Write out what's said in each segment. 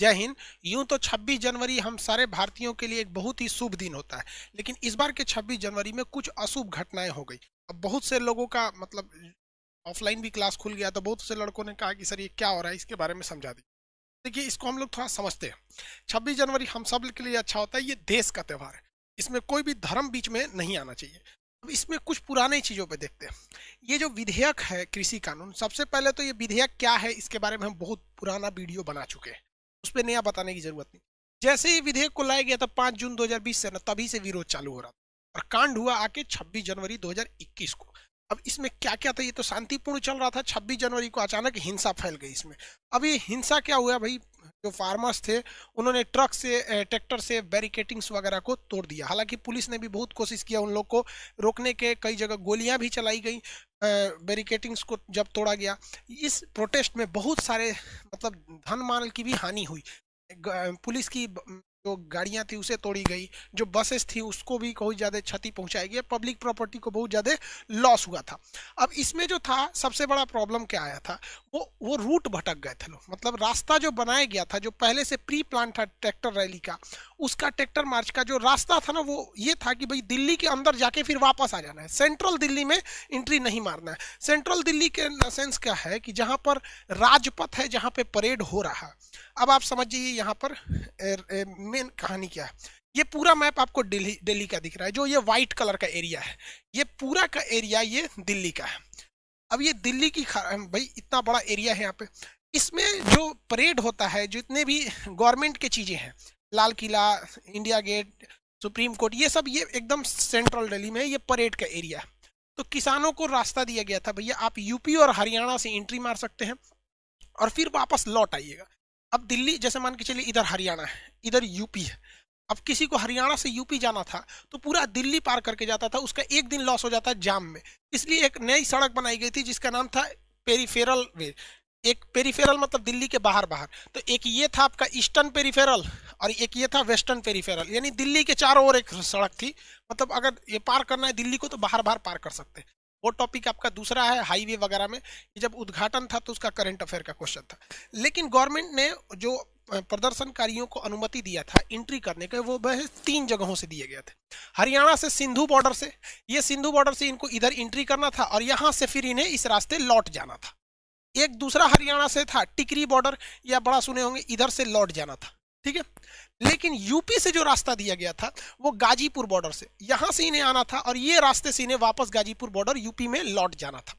जय हिंद यूं तो 26 जनवरी हम सारे भारतीयों के लिए एक बहुत ही शुभ दिन होता है लेकिन इस बार के 26 जनवरी में कुछ अशुभ घटनाएं हो गई अब बहुत से लोगों का मतलब ऑफलाइन भी क्लास खुल गया तो बहुत से लड़कों ने कहा कि सर ये क्या हो रहा है इसके बारे में समझा दी देखिए इसको हम लोग थोड़ा समझते हैं छब्बीस जनवरी हम सब के लिए अच्छा होता है ये देश का त्यौहार है इसमें कोई भी धर्म बीच में नहीं आना चाहिए अब इसमें कुछ पुराने चीज़ों पर देखते हैं ये जो विधेयक है कृषि कानून सबसे पहले तो ये विधेयक क्या है इसके बारे में हम बहुत पुराना वीडियो बना चुके हैं उस पर नया बताने की जरूरत नहीं जैसे ही विधेयक को लाया गया था पांच जून 2020 से ना तभी से विरोध चालू हो रहा था और कांड हुआ आके 26 जनवरी 2021 को अब इसमें क्या क्या था ये तो शांतिपूर्ण चल रहा था 26 जनवरी को अचानक हिंसा फैल गई इसमें अब ये हिंसा क्या हुआ भाई जो फार्मर्स थे उन्होंने ट्रक से ट्रैक्टर से बैरिकेटिंग्स वगैरह को तोड़ दिया हालांकि पुलिस ने भी बहुत कोशिश किया उन लोग को रोकने के कई जगह गोलियां भी चलाई गई बैरिकेटिंग्स को जब तोड़ा गया इस प्रोटेस्ट में बहुत सारे मतलब धन माल की भी हानि हुई पुलिस की जो गाड़ियाँ थी उसे तोड़ी गई जो बसेस थी उसको भी बहुत ज़्यादा क्षति पहुँचाई गई पब्लिक प्रॉपर्टी को बहुत ज़्यादा लॉस हुआ था अब इसमें जो था सबसे बड़ा प्रॉब्लम क्या आया था वो वो रूट भटक गए थे लोग मतलब रास्ता जो बनाया गया था जो पहले से प्री प्लान था ट्रैक्टर रैली का उसका ट्रैक्टर मार्च का जो रास्ता था ना वो ये था कि भाई दिल्ली के अंदर जाके फिर वापस आ जाना है सेंट्रल दिल्ली में एंट्री नहीं मारना है सेंट्रल दिल्ली के सेंस क्या है कि जहाँ पर राजपथ है जहाँ पर परेड हो रहा है अब आप समझिए यहाँ पर मेन कहानी क्या है ये पूरा मैप आपको दिल्ली दिल्ली का दिख रहा है जो ये व्हाइट कलर का एरिया है ये पूरा का एरिया ये दिल्ली का है अब ये दिल्ली की भाई इतना बड़ा एरिया है यहाँ पे इसमें जो परेड होता है जितने भी गवर्नमेंट के चीज़ें हैं Lal Qila India gate supreme court ये सब ये एकदम सेंट्रल दिल्ली में ये परेड का एरिया है तो किसानों को रास्ता दिया गया था भैया आप यूपी और हरियाणा से एंट्री मार सकते हैं और फिर वापस लौट आइएगा अब दिल्ली जैसे मान के चलिए इधर हरियाणा है इधर यूपी है अब किसी को हरियाणा से यूपी जाना था तो पूरा दिल्ली पार करके जाता था उसका एक दिन लॉस हो जाता है जाम में इसलिए एक नई सड़क बनाई गई थी जिसका नाम था पेरीफेरल वे एक पेरीफेरल मतलब दिल्ली के बाहर बाहर तो एक ये था आपका ईस्टर्न पेरीफेरल और एक ये था वेस्टर्न पेरीफेरल यानी दिल्ली के चारों ओर एक सड़क थी मतलब अगर ये पार करना है दिल्ली को तो बाहर बाहर पार कर सकते हैं वो टॉपिक आपका दूसरा है हाईवे वगैरह में जब उद्घाटन था तो उसका करंट अफेयर का क्वेश्चन था लेकिन गवर्नमेंट ने जो प्रदर्शनकारियों को अनुमति दिया था एंट्री करने के वो वह तीन जगहों से दिए गए थे हरियाणा से सिंधु बॉर्डर से ये सिंधु बॉर्डर से इनको इधर एंट्री करना था और यहाँ से फिर इन्हें इस रास्ते लौट जाना था एक दूसरा हरियाणा से था टिकरी बॉर्डर या बड़ा सुने होंगे इधर से लौट जाना था ठीक है लेकिन यूपी से जो रास्ता दिया गया था वो गाजीपुर बॉर्डर से यहां से इन्हें आना था और ये रास्ते से इन्हें वापस गाजीपुर बॉर्डर यूपी में लौट जाना था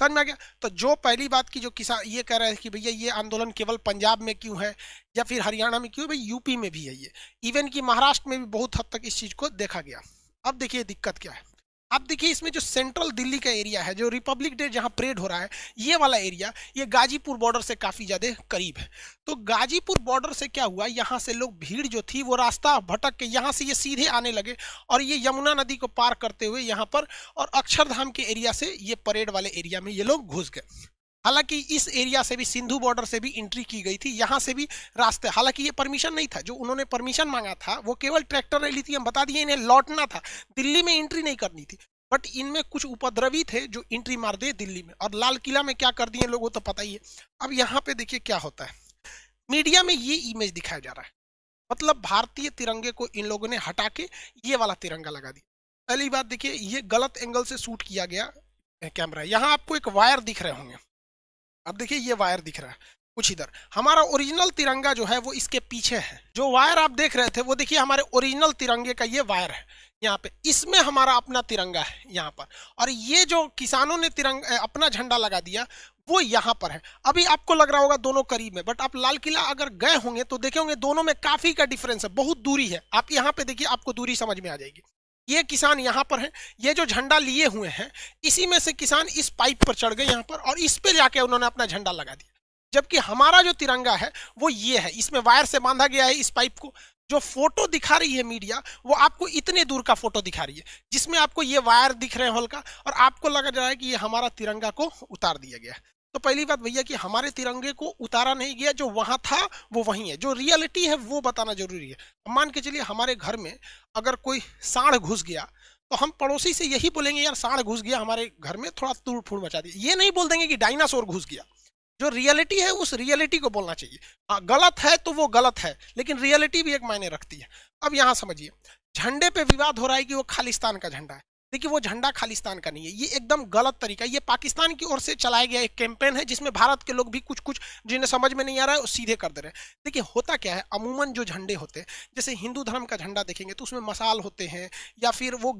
समझ में आ गया तो जो पहली बात की जो किसान ये कह रहे हैं कि भैया ये आंदोलन केवल पंजाब में क्यों है या फिर हरियाणा में क्यों है भाई यूपी में भी है ये इवन कि महाराष्ट्र में भी बहुत हद तक इस चीज को देखा गया अब देखिए दिक्कत क्या है आप देखिए इसमें जो सेंट्रल दिल्ली का एरिया है जो रिपब्लिक डे जहाँ परेड हो रहा है ये वाला एरिया ये गाजीपुर बॉर्डर से काफ़ी ज़्यादा करीब है तो गाजीपुर बॉर्डर से क्या हुआ यहाँ से लोग भीड़ जो थी वो रास्ता भटक के यहाँ से ये सीधे आने लगे और ये यमुना नदी को पार करते हुए यहाँ पर और अक्षरधाम के एरिया से ये परेड वाले एरिया में ये लोग घुस गए हालांकि इस एरिया से भी सिंधु बॉर्डर से भी एंट्री की गई थी यहाँ से भी रास्ते हालांकि ये परमिशन नहीं था जो उन्होंने परमिशन मांगा था वो केवल ट्रैक्टर रैली थी हम बता दिए इन्हें लौटना था दिल्ली में एंट्री नहीं करनी थी बट इनमें कुछ उपद्रवी थे जो एंट्री मार दिए दिल्ली में और लाल किला में क्या कर दिए लोगों तो पता ही है अब यहाँ पे देखिए क्या होता है मीडिया में ये इमेज दिखाया जा रहा है मतलब भारतीय तिरंगे को इन लोगों ने हटा के ये वाला तिरंगा लगा दिया पहली बात देखिए ये गलत एंगल से शूट किया गया कैमरा यहाँ आपको एक वायर दिख रहे होंगे अब देखिए ये वायर दिख रहा है कुछ इधर हमारा ओरिजिनल तिरंगा जो है वो इसके पीछे है जो वायर आप देख रहे थे वो देखिए हमारे ओरिजिनल तिरंगे का ये वायर है यहाँ पे इसमें हमारा अपना तिरंगा है यहाँ पर और ये जो किसानों ने तिरंगा अपना झंडा लगा दिया वो यहाँ पर है अभी आपको लग रहा होगा दोनों करीब में बट आप लाल किला अगर गए होंगे तो देखे होंगे दोनों में काफी का डिफरेंस है बहुत दूरी है आप यहाँ पे देखिए आपको दूरी समझ में आ जाएगी ये किसान यहाँ पर हैं ये जो झंडा लिए हुए हैं इसी में से किसान इस पाइप पर चढ़ गए यहाँ पर और इस पर जाके उन्होंने अपना झंडा लगा दिया जबकि हमारा जो तिरंगा है वो ये है इसमें वायर से बांधा गया है इस पाइप को जो फोटो दिखा रही है मीडिया वो आपको इतने दूर का फोटो दिखा रही है जिसमें आपको ये वायर दिख रहे हैं हल्का और आपको जा रहा है कि ये हमारा तिरंगा को उतार दिया गया है तो पहली बात भैया कि हमारे तिरंगे को उतारा नहीं गया जो वहां था वो वहीं है जो रियलिटी है वो बताना जरूरी है मान के चलिए हमारे घर में अगर कोई साढ़ घुस गया तो हम पड़ोसी से यही बोलेंगे यार साढ़ घुस गया हमारे घर में थोड़ा तूड़ फूड़ मचा दिया ये नहीं बोल देंगे कि डायनासोर घुस गया जो रियलिटी है उस रियलिटी को बोलना चाहिए आ, हाँ, गलत है तो वो गलत है लेकिन रियलिटी भी एक मायने रखती है अब यहाँ समझिए झंडे पे विवाद हो रहा है कि वो खालिस्तान का झंडा है देखिए वो झंडा खालिस्तान का नहीं है ये एकदम गलत तरीका ये पाकिस्तान की ओर से चलाया गया एक कैंपेन है जिसमें भारत के लोग भी कुछ कुछ जिन्हें समझ में नहीं आ रहा है वो सीधे कर दे रहे हैं देखिए होता क्या है अमूमन जो झंडे होते हैं जैसे हिंदू धर्म का झंडा देखेंगे तो उसमें मसाल होते हैं या फिर वो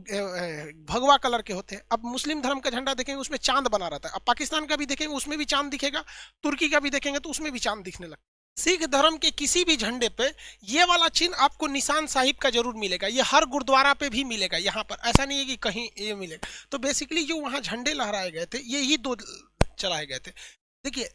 भगवा कलर के होते हैं अब मुस्लिम धर्म का झंडा देखेंगे उसमें चांद बना रहता है अब पाकिस्तान का भी देखेंगे उसमें भी चांद दिखेगा तुर्की का भी देखेंगे तो उसमें भी चांद दिखने लगता है सिख धर्म के किसी भी झंडे पे ये वाला चिन्ह आपको निशान साहिब का जरूर मिलेगा ये हर गुरुद्वारा पे भी मिलेगा यहाँ पर ऐसा नहीं है कि कहीं ये मिलेगा तो बेसिकली जो वहाँ झंडे लहराए गए थे ये ही दो चलाए गए थे देखिए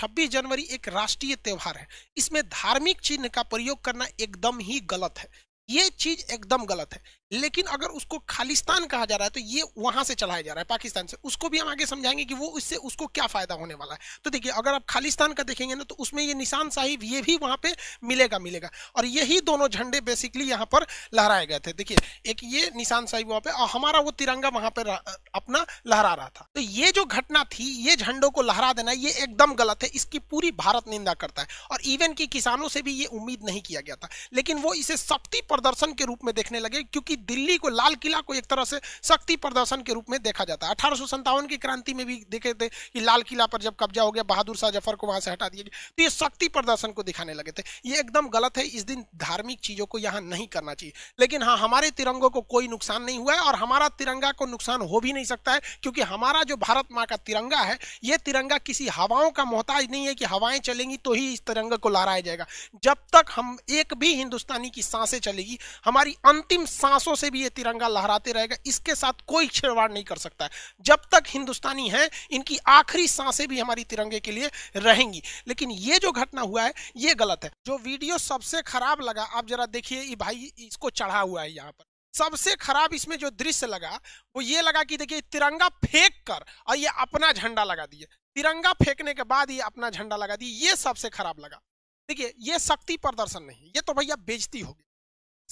26 जनवरी एक राष्ट्रीय त्यौहार है इसमें धार्मिक चिन्ह का प्रयोग करना एकदम ही गलत है ये चीज एकदम गलत है लेकिन अगर उसको खालिस्तान कहा जा रहा है तो ये वहां से चलाया जा रहा है पाकिस्तान से उसको भी हम आगे समझाएंगे कि वो इससे उसको क्या फायदा होने वाला है तो देखिए अगर आप खालिस्तान का देखेंगे ना तो उसमें ये निशान साहिब ये भी वहां पे मिलेगा मिलेगा और यही दोनों झंडे बेसिकली यहाँ पर लहराए गए थे देखिए एक ये निशान साहिब वहां पर और हमारा वो तिरंगा वहां पर अपना लहरा रहा था तो ये जो घटना थी ये झंडों को लहरा देना ये एकदम गलत है इसकी पूरी भारत निंदा करता है और इवन की किसानों से भी ये उम्मीद नहीं किया गया था लेकिन वो इसे शक्ति प्रदर्शन के रूप में देखने लगे क्योंकि दिल्ली को लाल किला को एक तरह से शक्ति प्रदर्शन के रूप में देखा जाता है अठारह की क्रांति में भी देखे थे कि लाल किला पर जब कब्जा हो गया बहादुर शाह जफर को वहां से हटा दिया गया तो ये शक्ति प्रदर्शन को दिखाने लगे थे ये एकदम गलत है इस दिन धार्मिक चीजों को यहाँ नहीं करना चाहिए लेकिन हाँ हमारे तिरंगों को कोई नुकसान नहीं हुआ है और हमारा तिरंगा को नुकसान हो भी नहीं सकता है क्योंकि हमारा जो भारत माँ का तिरंगा है ये तिरंगा किसी हवाओं का मोहताज नहीं है कि हवाएं चलेंगी तो ही इस तिरंगे को लहराया जाएगा जब तक हम एक भी हिंदुस्तानी की सांसें चलेगी हमारी अंतिम सांसों बरसों से भी ये तिरंगा लहराते रहेगा इसके साथ कोई छेड़वाड़ नहीं कर सकता है जब तक हिंदुस्तानी हैं इनकी आखिरी सांसें भी हमारी तिरंगे के लिए रहेंगी लेकिन ये जो घटना हुआ है ये गलत है जो वीडियो सबसे खराब लगा आप जरा देखिए भाई इसको चढ़ा हुआ है यहाँ पर सबसे खराब इसमें जो दृश्य लगा वो ये लगा कि देखिए तिरंगा फेंक कर और ये अपना झंडा लगा दिए तिरंगा फेंकने के बाद ये अपना झंडा लगा दिए ये सबसे खराब लगा देखिए ये शक्ति प्रदर्शन नहीं ये तो भैया बेजती होगी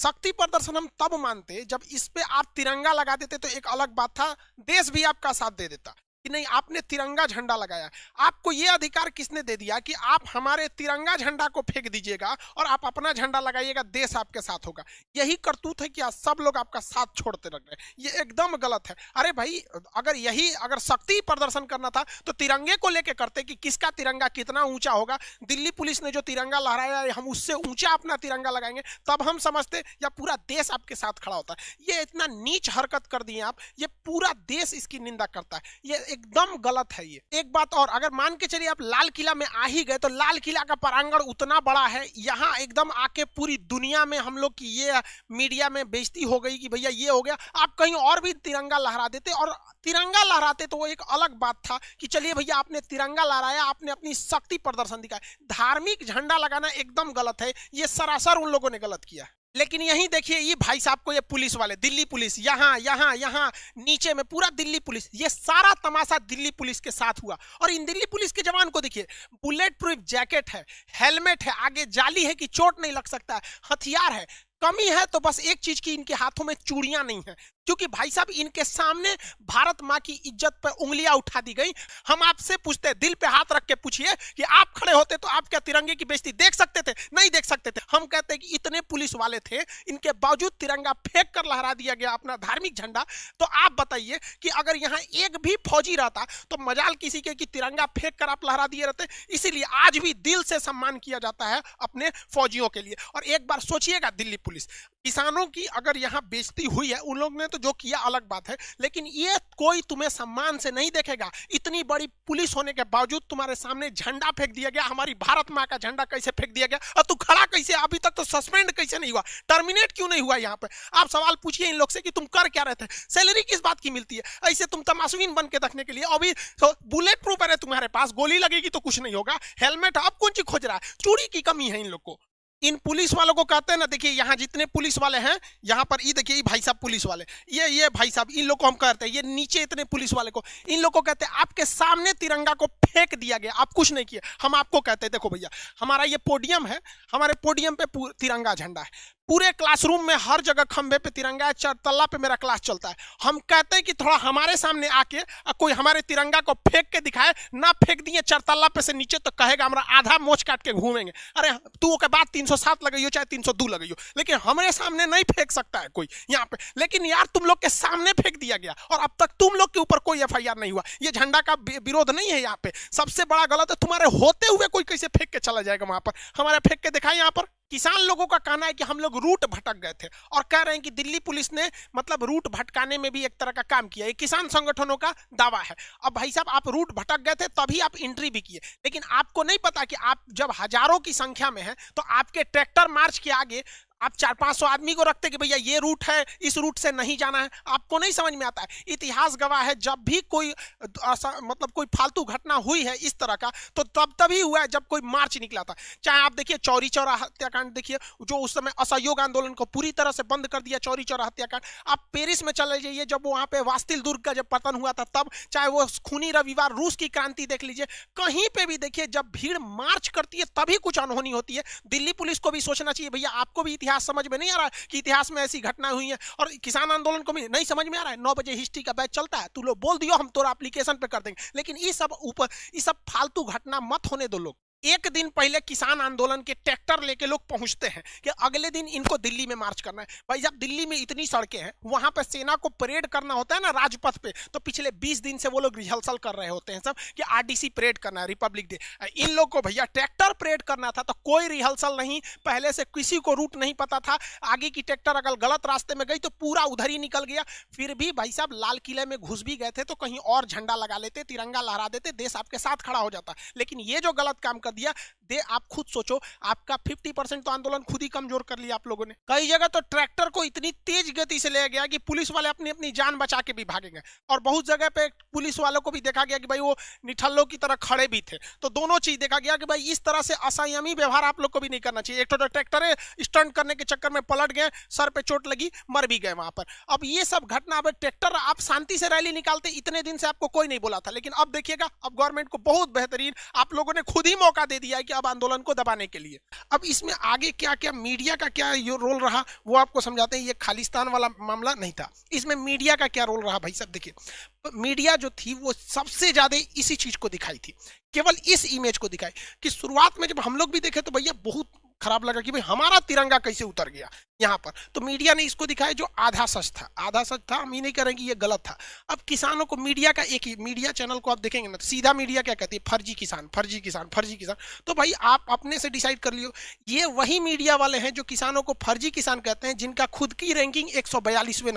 शक्ति प्रदर्शन हम तब मानते जब इस पे आप तिरंगा लगा देते तो एक अलग बात था देश भी आपका साथ दे देता कि नहीं आपने तिरंगा झंडा लगाया आपको ये अधिकार किसने दे दिया कि आप हमारे तिरंगा झंडा को फेंक दीजिएगा और आप अपना झंडा लगाइएगा देश आपके साथ होगा यही करतूत है कि आज सब लोग आपका साथ छोड़ते रह रहे ये एकदम गलत है अरे भाई अगर यही अगर शक्ति प्रदर्शन करना था तो तिरंगे को लेकर करते कि किसका तिरंगा कितना ऊंचा होगा दिल्ली पुलिस ने जो तिरंगा लहराया हम उससे ऊंचा अपना तिरंगा लगाएंगे तब हम समझते या पूरा देश आपके साथ खड़ा होता है ये इतना नीच हरकत कर दिए आप ये पूरा देश इसकी निंदा करता है ये एकदम गलत है ये एक बात और अगर मान के चलिए आप लाल किला में आ ही गए तो लाल किला का प्रांगण उतना बड़ा है यहाँ एकदम आके पूरी दुनिया में हम लोग की ये मीडिया में बेजती हो गई कि भैया ये हो गया आप कहीं और भी तिरंगा लहरा देते और तिरंगा लहराते तो वो एक अलग बात था कि चलिए भैया आपने तिरंगा लहराया आपने अपनी शक्ति प्रदर्शन दिखाया धार्मिक झंडा लगाना एकदम गलत है ये सरासर उन लोगों ने गलत किया है लेकिन यही देखिए ये भाई साहब को ये पुलिस वाले दिल्ली पुलिस यहाँ यहाँ यहाँ नीचे में पूरा दिल्ली पुलिस ये सारा तमाशा दिल्ली पुलिस के साथ हुआ और इन दिल्ली पुलिस के जवान को देखिए बुलेट प्रूफ जैकेट है हेलमेट है आगे जाली है कि चोट नहीं लग सकता है हथियार है कमी है तो बस एक चीज की इनके हाथों में चूड़ियां नहीं है क्योंकि भाई साहब इनके सामने भारत माँ की इज्जत पर उंगलियां उठा दी गई हम आपसे पूछते दिल पे हाथ रख के पूछिए कि आप खड़े होते तो आप क्या तिरंगे की बेजती देख सकते थे नहीं देख सकते थे हम कहते कि इतने पुलिस वाले थे इनके बावजूद तिरंगा फेंक कर लहरा दिया गया अपना धार्मिक झंडा तो आप बताइए कि अगर यहाँ एक भी फौजी रहता तो मजाल किसी के कि तिरंगा फेंक कर आप लहरा दिए रहते इसीलिए आज भी दिल से सम्मान किया जाता है अपने फौजियों के लिए और एक बार सोचिएगा दिल्ली पुलिस किसानों की अगर यहाँ बेचती हुई है उन लोग ने तो जो किया अलग बात है लेकिन ये कोई तुम्हें सम्मान से नहीं देखेगा इतनी बड़ी पुलिस होने के बावजूद तुम्हारे सामने झंडा फेंक दिया गया हमारी भारत माँ का झंडा कैसे फेंक दिया गया और तू खड़ा कैसे अभी तक तो सस्पेंड कैसे नहीं हुआ टर्मिनेट क्यों नहीं हुआ यहाँ पे आप सवाल पूछिए इन लोग से कि तुम कर क्या रहते सैलरी किस बात की मिलती है ऐसे तुम तमाशुइन बन के रखने के लिए अभी तो बुलेट प्रूफ है तुम्हारे पास गोली लगेगी तो कुछ नहीं होगा हेलमेट अब कौन चीज खोज रहा है चूड़ी की कमी है इन लोग को इन पुलिस वालों को कहते हैं ना देखिए यहाँ जितने पुलिस वाले हैं यहाँ पर ये देखिए ये भाई साहब पुलिस वाले ये ये भाई साहब इन लोग को हम कहते हैं ये नीचे इतने पुलिस वाले को इन लोग को कहते हैं आपके सामने तिरंगा को फेंक दिया गया आप कुछ नहीं किए हम आपको कहते हैं देखो भैया हमारा ये पोडियम है हमारे पोडियम पे तिरंगा झंडा है पूरे क्लासरूम में हर जगह खंभे पे तिरंगा है चार तल्ला पे मेरा क्लास चलता है हम कहते हैं कि थोड़ा हमारे सामने आके कोई हमारे तिरंगा को फेंक के दिखाए ना फेंक दिए चार तल्ला पे से नीचे तो कहेगा हमारा आधा मोच काट के घूमेंगे अरे तू के बाद तीन सौ सात लगाइयो चाहे तीन सौ दो लगाइयो लेकिन हमारे सामने नहीं फेंक सकता है कोई यहाँ पे लेकिन यार तुम लोग के सामने फेंक दिया गया और अब तक तुम लोग के ऊपर कोई एफ नहीं हुआ ये झंडा का विरोध नहीं है यहाँ पे सबसे बड़ा गलत है तुम्हारे होते हुए कोई कैसे फेंक के चला जाएगा वहां पर हमारे फेंक के दिखाए यहाँ पर किसान लोगों का कहना है कि हम लोग रूट भटक गए थे और कह रहे हैं कि दिल्ली पुलिस ने मतलब रूट भटकाने में भी एक तरह का काम किया ये किसान संगठनों का दावा है अब भाई साहब आप रूट भटक गए थे तभी आप एंट्री भी किए लेकिन आपको नहीं पता कि आप जब हजारों की संख्या में हैं तो आपके ट्रैक्टर मार्च के आगे आप चार पांच सौ आदमी को रखते कि भैया ये रूट है इस रूट से नहीं जाना है आपको नहीं समझ में आता है इतिहास गवाह है जब भी कोई मतलब कोई फालतू घटना हुई है इस तरह का तो तब तभी हुआ है जब कोई मार्च निकला था चाहे आप देखिए चौरी चौरा हत्याकांड देखिए जो उस समय असहयोग आंदोलन को पूरी तरह से बंद कर दिया चौरी चौरा हत्याकांड आप पेरिस में चले जाइए जब वहां पे वास्तिल दुर्ग का जब पतन हुआ था तब चाहे वो खूनी रविवार रूस की क्रांति देख लीजिए कहीं पर भी देखिए जब भीड़ मार्च करती है तभी कुछ अनहोनी होती है दिल्ली पुलिस को भी सोचना चाहिए भैया आपको भी इतिहास इतिहास समझ में नहीं आ रहा कि इतिहास में ऐसी घटना हुई है और किसान आंदोलन को भी नहीं समझ में आ रहा है नौ बजे हिस्ट्री का बैच चलता है तू लोग बोल दियो हम तोरा एप्लीकेशन पे कर देंगे लेकिन ये सब ऊपर ये सब फालतू घटना मत होने दो लोग एक दिन पहले किसान आंदोलन के ट्रैक्टर लेके लोग पहुंचते हैं कि अगले दिन इनको दिल्ली में मार्च करना है भाई जब दिल्ली में इतनी सड़कें हैं वहां पर सेना को परेड करना होता है ना राजपथ पे तो पिछले 20 दिन से वो लोग रिहर्सल कर रहे होते हैं सब कि आरडीसी परेड करना है रिपब्लिक डे इन लोग को भैया ट्रैक्टर परेड करना था तो कोई रिहर्सल नहीं पहले से किसी को रूट नहीं पता था आगे की ट्रैक्टर अगर गलत रास्ते में गई तो पूरा उधर ही निकल गया फिर भी भाई साहब लाल किले में घुस भी गए थे तो कहीं और झंडा लगा लेते तिरंगा लहरा देते देश आपके साथ खड़ा हो जाता लेकिन ये जो गलत काम कर कर दिया दे आप खुद सोचो आपका 50 परसेंट तो आंदोलन खुद ही कमजोर कर लिया आप लोगों ने कई जगह तो ट्रैक्टर को इतनी तेज गति से ले गया कि पुलिस वाले अपनी अपनी जान बचा के भी भागेंगे और बहुत जगह पे पुलिस वालों को भी देखा गया कि भाई वो निठल्लों की तरह खड़े भी थे तो दोनों चीज देखा गया कि भाई इस तरह से असंयमी व्यवहार आप लोग को भी नहीं करना चाहिए एक तो, तो ट्रैक्टर स्टंट करने के चक्कर में पलट गए सर पे चोट लगी मर भी गए वहां पर अब ये सब घटना अब ट्रैक्टर आप शांति से रैली निकालते इतने दिन से आपको कोई नहीं बोला था लेकिन अब देखिएगा अब गवर्नमेंट को बहुत बेहतरीन आप लोगों ने खुद ही मौका दे दिया है कि अब आंदोलन को दबाने के लिए अब इसमें आगे क्या क्या मीडिया का क्या रोल रहा वो आपको समझाते हैं ये खालिस्तान वाला मामला नहीं था इसमें मीडिया का क्या रोल रहा भाई साहब देखिए मीडिया जो थी वो सबसे ज्यादा इसी चीज को दिखाई थी केवल इस इमेज को दिखाई कि शुरुआत में जब हम लोग भी देखे तो भैया बहुत खराब लगा कि भाई हमारा तिरंगा कैसे उतर गया यहाँ पर तो मीडिया ने इसको दिखाया जो आधा सच था आधा सच था हम ही नहीं करेंगे ये गलत था अब किसानों को मीडिया का एक ही मीडिया चैनल को आप देखेंगे ना तो सीधा मीडिया क्या कहती है फर्जी किसान फर्जी किसान फर्जी किसान तो भाई आप अपने से डिसाइड कर लियो ये वही मीडिया वाले हैं जो किसानों को फर्जी किसान कहते हैं जिनका खुद की रैंकिंग एक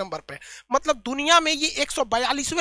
नंबर पर मतलब दुनिया में ये एक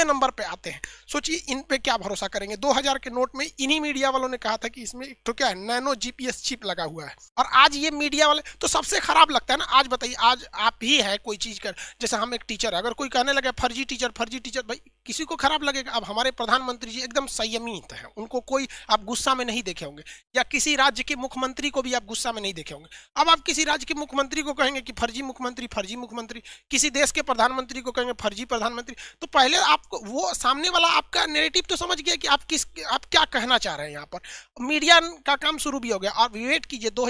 नंबर पर आते हैं सोचिए इन पर क्या भरोसा करेंगे दो के नोट में इन्हीं मीडिया वालों ने कहा था कि इसमें तो क्या है नैनो जीपीएस चिप लगा हुआ है और आज ये मीडिया वाले तो सबसे खराब लगता है ना आज बताइए आज आप ही है कोई चीज़ कर जैसे हम एक टीचर है अगर कोई कहने लगे फर्जी टीचर फर्जी टीचर भाई किसी को खराब लगेगा अब हमारे प्रधानमंत्री जी एकदम संयमित हैं उनको कोई आप गुस्सा में नहीं देखे होंगे या किसी राज्य के मुख्यमंत्री को भी आप गुस्सा में नहीं देखे होंगे अब आप किसी राज्य के मुख्यमंत्री को कहेंगे कि फर्जी मुख्यमंत्री फर्जी मुख्यमंत्री किसी देश के प्रधानमंत्री को कहेंगे फर्जी प्रधानमंत्री तो पहले आपको वो सामने वाला आपका नेगेटिव तो समझ गया कि आप किस आप क्या कहना चाह रहे हैं यहाँ पर मीडिया का काम शुरू भी हो गया आप वेट कीजिए दो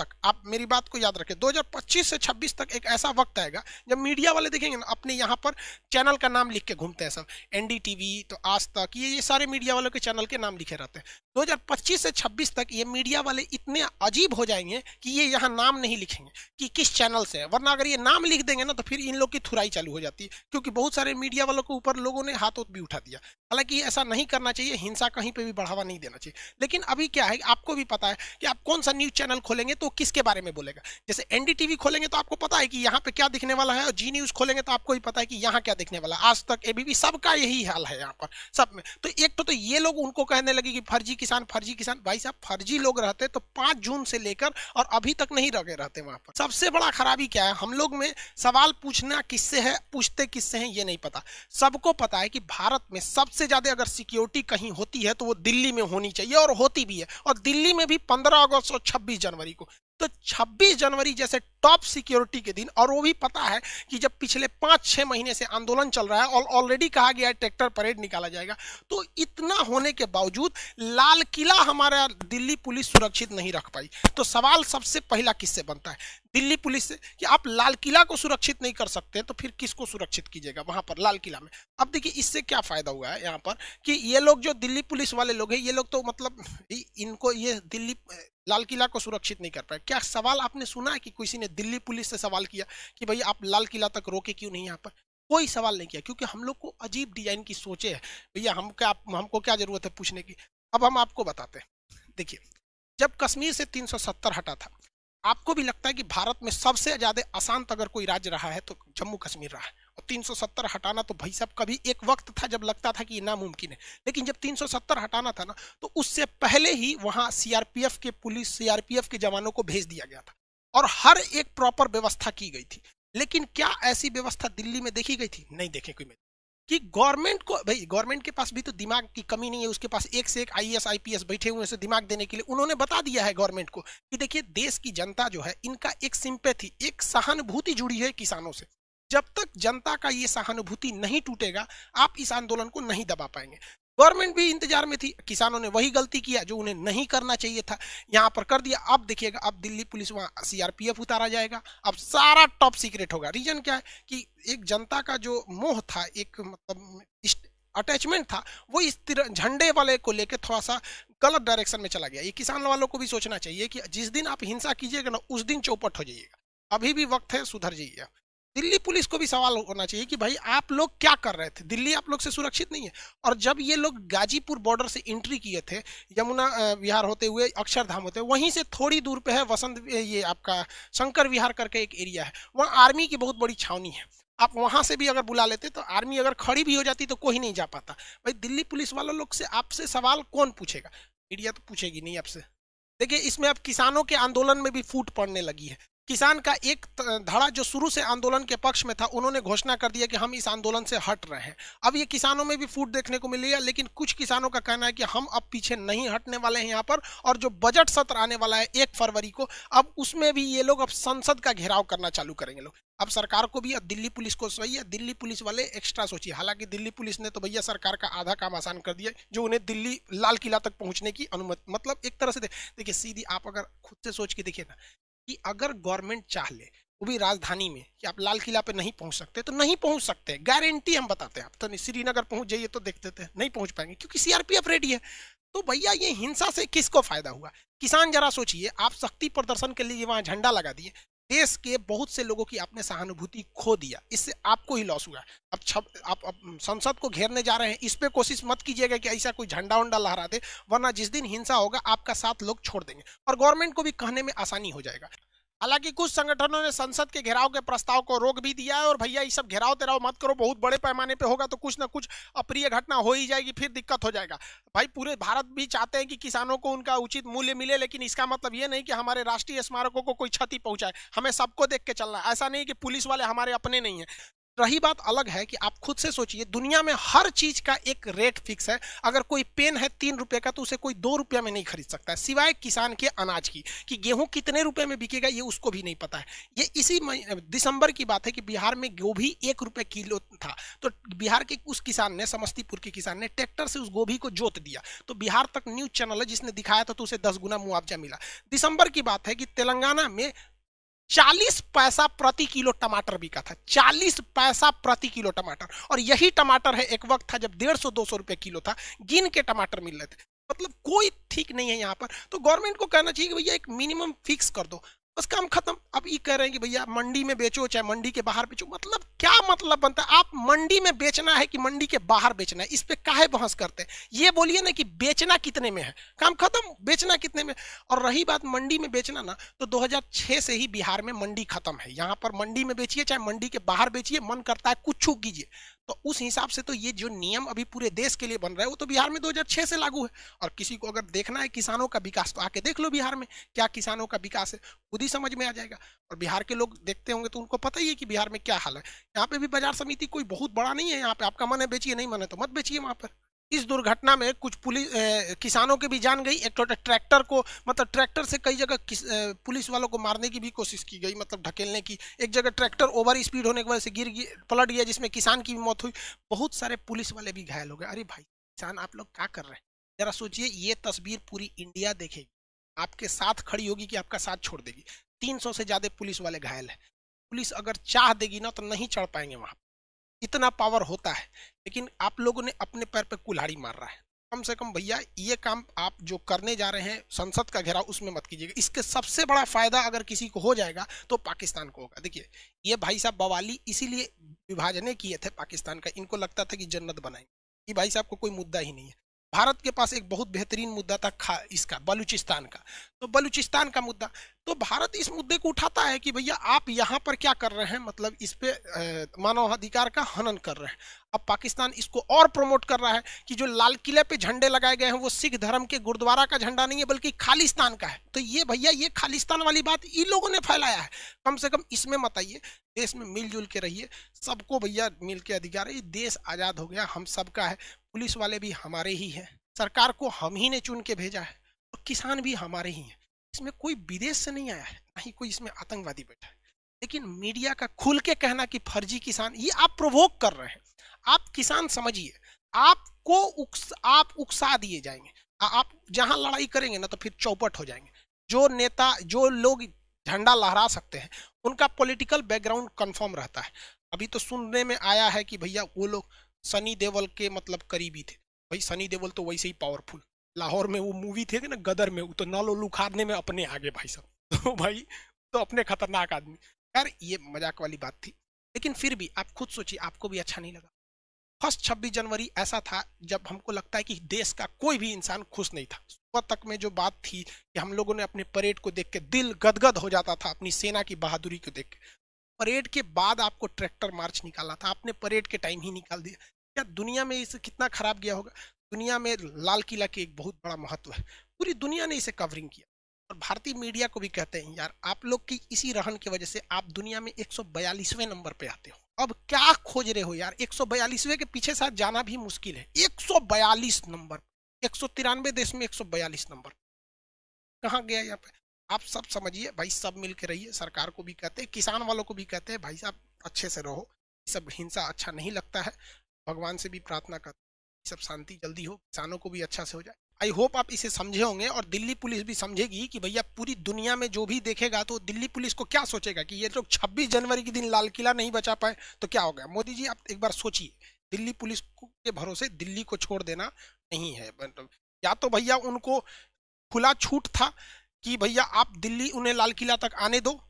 तक आप मेरी बात को याद रखें दो से छब्बीस तक एक ऐसा वक्त आएगा जब मीडिया वाले देखेंगे ना अपने यहाँ पर चैनल का नाम लिख के घूमते हैं सब एनडीटीवी तो आज तक ये ये सारे मीडिया वालों के चैनल के नाम लिखे रहते हैं 2025 से 26 तक ये मीडिया वाले इतने अजीब हो जाएंगे कि ये यहाँ नाम नहीं लिखेंगे कि किस चैनल से है वरना अगर ये नाम लिख देंगे ना तो फिर इन लोग की थुराई चालू हो जाती है क्योंकि बहुत सारे मीडिया वालों के ऊपर लोगों ने हाथों भी उठा दिया हालांकि ऐसा नहीं करना चाहिए हिंसा कहीं पर भी बढ़ावा नहीं देना चाहिए लेकिन अभी क्या है आपको भी पता है कि आप कौन सा न्यूज़ चैनल खोलेंगे तो किसके बारे में बोलेगा जैसे एन खोलेंगे तो आपको पता है कि यहाँ पे क्या दिखने वाला है और जी न्यूज़ खोलेंगे तो आपको भी पता है कि यहाँ क्या दिखने वाला है आज तक एबीपी सबका यही हाल है यहाँ पर सब में तो एक तो, तो ये लोग उनको कहने लगे कि फर्जी किसान फर्जी किसान भाई साहब फर्जी लोग रहते तो पांच जून से लेकर और अभी तक नहीं रह गए रहते वहां पर सबसे बड़ा खराबी क्या है हम लोग में सवाल पूछना किससे है पूछते किससे हैं ये नहीं पता सबको पता है कि भारत में सबसे ज़्यादा अगर सिक्योरिटी कहीं होती है तो वो दिल्ली में होनी चाहिए और होती भी है और दिल्ली में भी पंद्रह अगस्त और छब्बीस जनवरी को तो 26 जनवरी जैसे टॉप सिक्योरिटी के दिन और वो भी पता है कि जब पिछले पांच छह महीने से आंदोलन चल रहा है और ऑलरेडी कहा गया है ट्रैक्टर परेड निकाला जाएगा तो इतना होने के बावजूद लाल किला हमारा दिल्ली पुलिस सुरक्षित नहीं रख पाई तो सवाल सबसे पहला किससे बनता है दिल्ली पुलिस से कि आप लाल किला को सुरक्षित नहीं कर सकते तो फिर किसको सुरक्षित कीजिएगा वहां पर लाल किला में अब देखिए इससे क्या फायदा हुआ है यहाँ पर कि ये लोग जो दिल्ली पुलिस वाले लोग हैं ये लोग तो मतलब इनको ये दिल्ली लाल किला को सुरक्षित नहीं कर पाए क्या सवाल आपने सुना है कि किसी ने दिल्ली पुलिस से सवाल किया कि भाई आप लाल किला तक रोके क्यों नहीं यहाँ पर कोई सवाल नहीं किया क्योंकि हम लोग को अजीब डिजाइन की सोचे है भैया हम क्या हमको क्या जरूरत है पूछने की अब हम आपको बताते हैं देखिए जब कश्मीर से 370 हटा था आपको भी लगता है कि भारत में सबसे ज़्यादा अशांत अगर कोई राज्य रहा है तो जम्मू कश्मीर रहा है और 370 हटाना तो भाई साहब कभी एक वक्त था जब लगता था कि नामुमकिन है लेकिन जब 370 हटाना था ना तो उससे पहले ही वहाँ सीआरपीएफ के पुलिस सीआरपीएफ के जवानों को भेज दिया गया था और हर एक प्रॉपर व्यवस्था की गई थी लेकिन क्या ऐसी व्यवस्था दिल्ली में देखी गई थी नहीं देखे कोई कि गवर्नमेंट को भाई गवर्नमेंट के पास भी तो दिमाग की कमी नहीं है उसके पास एक से एक आईएएस आईपीएस e बैठे हुए हैं दिमाग देने के लिए उन्होंने बता दिया है गवर्नमेंट को कि देखिए देश की जनता जो है इनका एक सिंपैथी एक सहानुभूति जुड़ी है किसानों से जब तक जनता का ये सहानुभूति नहीं टूटेगा आप इस आंदोलन को नहीं दबा पाएंगे गवर्नमेंट भी इंतजार में थी किसानों ने वही गलती किया जो उन्हें नहीं करना चाहिए था यहाँ पर कर दिया अब देखिएगा अब दिल्ली पुलिस वहाँ सीआरपीएफ उतारा जाएगा अब सारा टॉप सीक्रेट होगा रीजन क्या है कि एक जनता का जो मोह था एक मतलब अटैचमेंट था वो इस झंडे वाले को लेकर थोड़ा सा गलत डायरेक्शन में चला गया ये किसान वालों को भी सोचना चाहिए कि जिस दिन आप हिंसा कीजिएगा ना उस दिन चौपट हो जाइएगा अभी भी वक्त है सुधर जाइएगा दिल्ली पुलिस को भी सवाल होना चाहिए कि भाई आप लोग क्या कर रहे थे दिल्ली आप लोग से सुरक्षित नहीं है और जब ये लोग गाजीपुर बॉर्डर से एंट्री किए थे यमुना विहार होते हुए अक्षरधाम होते हुए वहीं से थोड़ी दूर पे है वसंत ये आपका शंकर विहार करके एक एरिया है वहाँ आर्मी की बहुत बड़ी छावनी है आप वहाँ से भी अगर बुला लेते तो आर्मी अगर खड़ी भी हो जाती तो कोई नहीं जा पाता भाई दिल्ली पुलिस वालों लोग से आपसे सवाल कौन पूछेगा मीडिया तो पूछेगी नहीं आपसे देखिए इसमें अब किसानों के आंदोलन में भी फूट पड़ने लगी है किसान का एक धड़ा जो शुरू से आंदोलन के पक्ष में था उन्होंने घोषणा कर दिया कि हम इस आंदोलन से हट रहे हैं अब ये किसानों में भी फूट देखने को मिली है लेकिन कुछ किसानों का कहना है कि हम अब पीछे नहीं हटने वाले हैं यहाँ पर और जो बजट सत्र आने वाला है एक फरवरी को अब उसमें भी ये लोग अब संसद का घेराव करना चालू करेंगे लोग अब सरकार को भी अब दिल्ली पुलिस को सही है दिल्ली पुलिस वाले एक्स्ट्रा सोचिए हालांकि दिल्ली पुलिस ने तो भैया सरकार का आधा काम आसान कर दिया जो उन्हें दिल्ली लाल किला तक पहुंचने की अनुमति मतलब एक तरह से देखिए सीधी आप अगर खुद से सोच के देखिए ना कि अगर गवर्नमेंट चाह ले वो भी राजधानी में कि आप लाल किला पे नहीं पहुंच सकते तो नहीं पहुंच सकते गारंटी हम बताते हैं आप तो श्रीनगर पहुंच जाइए तो देखते थे नहीं पहुंच पाएंगे क्योंकि सीआरपीएफ रेडी है तो भैया ये हिंसा से किसको फायदा हुआ किसान जरा सोचिए आप शक्ति प्रदर्शन के लिए वहां झंडा लगा दिए देश के बहुत से लोगों की आपने सहानुभूति खो दिया इससे आपको ही लॉस हुआ अब छब आप, आप संसद को घेरने जा रहे हैं इस पर कोशिश मत कीजिएगा कि ऐसा कोई झंडा उंडा लहरा दे वरना जिस दिन हिंसा होगा आपका साथ लोग छोड़ देंगे और गवर्नमेंट को भी कहने में आसानी हो जाएगा हालांकि कुछ संगठनों ने संसद के घेराव के प्रस्ताव को रोक भी दिया है और भैया ये सब घेराव तेराव मत करो बहुत बड़े पैमाने पे होगा तो कुछ ना कुछ अप्रिय घटना हो ही जाएगी फिर दिक्कत हो जाएगा भाई पूरे भारत भी चाहते हैं कि किसानों को उनका उचित मूल्य मिले लेकिन इसका मतलब ये नहीं कि हमारे राष्ट्रीय स्मारकों को कोई क्षति पहुंचाए हमें सबको देख के चलना है ऐसा नहीं कि पुलिस वाले हमारे अपने नहीं है रही बात अलग है कि आप खुद से सोचिए दुनिया में हर चीज का एक रेट फिक्स है अगर कोई पेन है तीन रुपए का तो उसे कोई दो रुपया में नहीं खरीद सकता है सिवाय किसान के अनाज की कि गेहूं कितने रुपए में बिकेगा ये उसको भी नहीं पता है ये इसी दिसंबर की बात है कि बिहार में गोभी एक रुपये किलो था तो बिहार के उस किसान ने समस्तीपुर के किसान ने ट्रैक्टर से उस गोभी को जोत दिया तो बिहार तक न्यूज चैनल है जिसने दिखाया था तो उसे दस गुना मुआवजा मिला दिसंबर की बात है कि तेलंगाना में चालीस पैसा प्रति किलो टमाटर बिका था चालीस पैसा प्रति किलो टमाटर और यही टमाटर है एक वक्त था जब डेढ़ सौ दो सौ रुपये किलो था गिन के टमाटर मिल रहे थे मतलब कोई ठीक नहीं है यहाँ पर तो गवर्नमेंट को कहना चाहिए कि भैया एक मिनिमम फिक्स कर दो बस काम खत्म अब ये कह रहे हैं कि भैया मंडी में बेचो चाहे मंडी के बाहर बेचो मतलब क्या मतलब बनता है आप मंडी में बेचना है कि मंडी के बाहर बेचना है इस पे काहे बहस करते हैं ये बोलिए ना कि बेचना कितने में है काम खत्म बेचना कितने में और रही बात मंडी में बेचना ना तो 2006 से ही बिहार में मंडी खत्म है यहाँ पर मंडी में बेचिए चाहे मंडी के बाहर बेचिए मन करता है कुछ कीजिए तो उस हिसाब से तो ये जो नियम अभी पूरे देश के लिए बन रहा है वो तो बिहार में 2006 से लागू है और किसी को अगर देखना है किसानों का विकास तो आके देख लो बिहार में क्या किसानों का विकास है खुद खुद ही समझ में आ जाएगा और बिहार के लोग देखते होंगे तो उनको पता ही है कि बिहार में क्या हाल है यहाँ पे भी बाजार समिति कोई बहुत बड़ा नहीं है यहाँ पे आपका मन है बेचिए नहीं मन है तो मत बेचिए वहाँ पर इस दुर्घटना में कुछ पुलिस किसानों की भी जान गई एक छोटे तो ट्रैक्टर को मतलब ट्रैक्टर से कई जगह पुलिस वालों को मारने की भी कोशिश की गई मतलब ढकेलने की एक जगह ट्रैक्टर ओवर स्पीड होने की वजह से गिर गया पलट गया जिसमें किसान की भी मौत हुई बहुत सारे पुलिस वाले भी घायल हो गए अरे भाई किसान आप लोग क्या कर रहे हैं जरा सोचिए ये तस्वीर पूरी इंडिया देखेगी आपके साथ खड़ी होगी कि आपका साथ छोड़ देगी 300 से ज़्यादा पुलिस वाले घायल है पुलिस अगर चाह देगी ना तो नहीं चढ़ पाएंगे वहां इतना पावर होता है लेकिन आप लोगों ने अपने पैर पर कुल्हाड़ी मार रहा है कम से कम भैया ये काम आप जो करने जा रहे हैं संसद का घेराव उसमें मत कीजिएगा इसके सबसे बड़ा फायदा अगर किसी को हो जाएगा तो पाकिस्तान को होगा देखिए ये भाई साहब बवाली इसीलिए विभाजने किए थे पाकिस्तान का इनको लगता था कि जन्नत बनाएंगे ये भाई साहब को कोई मुद्दा ही नहीं है भारत के पास एक बहुत बेहतरीन मुद्दा था खा इसका बलूचिस्तान का तो बलूचिस्तान का मुद्दा तो भारत इस मुद्दे को उठाता है कि भैया आप यहाँ पर क्या कर रहे हैं मतलब इस पे मानवाधिकार का हनन कर रहे हैं अब पाकिस्तान इसको और प्रमोट कर रहा है कि जो लाल किले पे झंडे लगाए गए हैं वो सिख धर्म के गुरुद्वारा का झंडा नहीं है बल्कि खालिस्तान का है तो ये भैया ये खालिस्तान वाली बात इन लोगों ने फैलाया है कम से कम इसमें मत आइए देश में मिलजुल के रहिए सबको भैया मिल के अधिकार है देश आज़ाद हो गया हम सबका है पुलिस वाले भी हमारे ही हैं सरकार को हम ही ने चुन के भेजा है और तो किसान भी हमारे ही हैं इसमें कोई विदेश से नहीं आया है ना ही कोई इसमें आतंकवादी बैठा है लेकिन मीडिया का खुल के कहना कि फर्जी किसान ये आप प्रोवोक कर रहे हैं आप किसान समझिए आपको उकस, आप उकसा दिए जाएंगे आ, आप जहां लड़ाई करेंगे ना तो फिर चौपट हो जाएंगे जो नेता जो लोग झंडा लहरा सकते हैं उनका पॉलिटिकल बैकग्राउंड कंफर्म रहता है अभी तो सुनने में आया है कि भैया वो लोग सनी देवल के मतलब करीबी थे भाई सनी देवल तो वैसे ही पावरफुल लाहौर में वो मूवी थे ना गदर में वो तो नल उल्लू में अपने आगे भाई साहब तो भाई तो अपने खतरनाक आदमी यार ये मजाक वाली बात थी लेकिन फिर भी आप खुद सोचिए आपको भी अच्छा नहीं लगा फर्स्ट छब्बीस जनवरी ऐसा था जब हमको लगता है कि देश का कोई भी इंसान खुश नहीं था सुबह तक में जो बात थी कि हम लोगों ने अपने परेड को देख के दिल गदगद हो जाता था अपनी सेना की बहादुरी को देख के परेड के बाद आपको ट्रैक्टर मार्च निकाला था आपने परेड के टाइम ही निकाल दिया क्या दुनिया में इसे कितना खराब गया होगा दुनिया में लाल किला की एक बहुत बड़ा महत्व है पूरी दुनिया ने इसे कवरिंग किया और भारतीय मीडिया को भी कहते हैं यार आप लोग की इसी रहन की वजह से आप दुनिया में 142वें नंबर पे आते हो अब क्या खोज रहे हो यार 142वें के पीछे साथ जाना भी मुश्किल है 142 नंबर एक देश में 142 नंबर कहाँ गया यहाँ पे आप सब समझिए भाई सब मिल के रहिए सरकार को भी कहते हैं किसान वालों को भी कहते हैं भाई साहब अच्छे से रहो सब हिंसा अच्छा नहीं लगता है भगवान से भी प्रार्थना करते सब शांति जल्दी हो किसानों को भी अच्छा से हो जाए आई होप आप इसे समझे होंगे और दिल्ली पुलिस भी समझेगी कि भैया पूरी दुनिया में जो भी देखेगा तो दिल्ली पुलिस को क्या सोचेगा कि ये लोग तो 26 जनवरी के दिन लाल किला नहीं बचा पाए तो क्या हो गया मोदी जी आप एक बार सोचिए दिल्ली पुलिस के भरोसे दिल्ली को छोड़ देना नहीं है मतलब या तो भैया उनको खुला छूट था कि भैया आप दिल्ली उन्हें लाल किला तक आने दो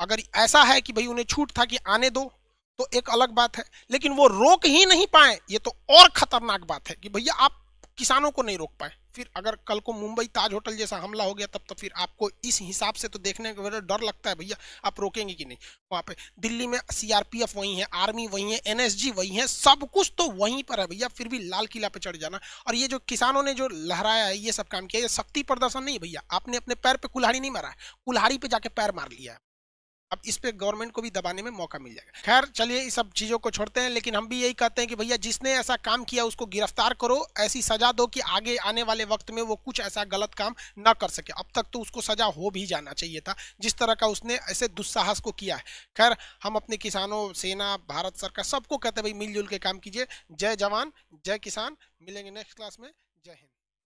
अगर ऐसा है कि भाई उन्हें छूट था कि आने दो तो एक अलग बात है लेकिन वो रोक ही नहीं पाए ये तो और खतरनाक बात है कि भैया आप किसानों को नहीं रोक पाए फिर अगर कल को मुंबई ताज होटल जैसा हमला हो गया तब तो फिर आपको इस हिसाब से तो देखने के डर लगता है भैया आप रोकेंगे कि नहीं वहाँ पे दिल्ली में सीआरपीएफ वहीं है आर्मी वहीं है एनएसजी वहीं है सब कुछ तो वहीं पर है भैया फिर भी लाल किला पे चढ़ जाना और ये जो किसानों ने जो लहराया है ये सब काम किया ये शक्ति प्रदर्शन नहीं भैया आपने अपने पैर पर कुल्हाड़ी नहीं मारा है कुल्हाड़ी पे जाके पैर मार लिया है अब इस पे गवर्नमेंट को भी दबाने में मौका मिल जाएगा खैर चलिए इस सब चीज़ों को छोड़ते हैं लेकिन हम भी यही कहते हैं कि भैया जिसने ऐसा काम किया उसको गिरफ्तार करो ऐसी सजा दो कि आगे आने वाले वक्त में वो कुछ ऐसा गलत काम ना कर सके अब तक तो उसको सजा हो भी जाना चाहिए था जिस तरह का उसने ऐसे दुस्साहस को किया है खैर हम अपने किसानों सेना भारत सरकार सबको कहते हैं भाई मिलजुल के काम कीजिए जय जवान जय किसान मिलेंगे नेक्स्ट क्लास में जय हिंद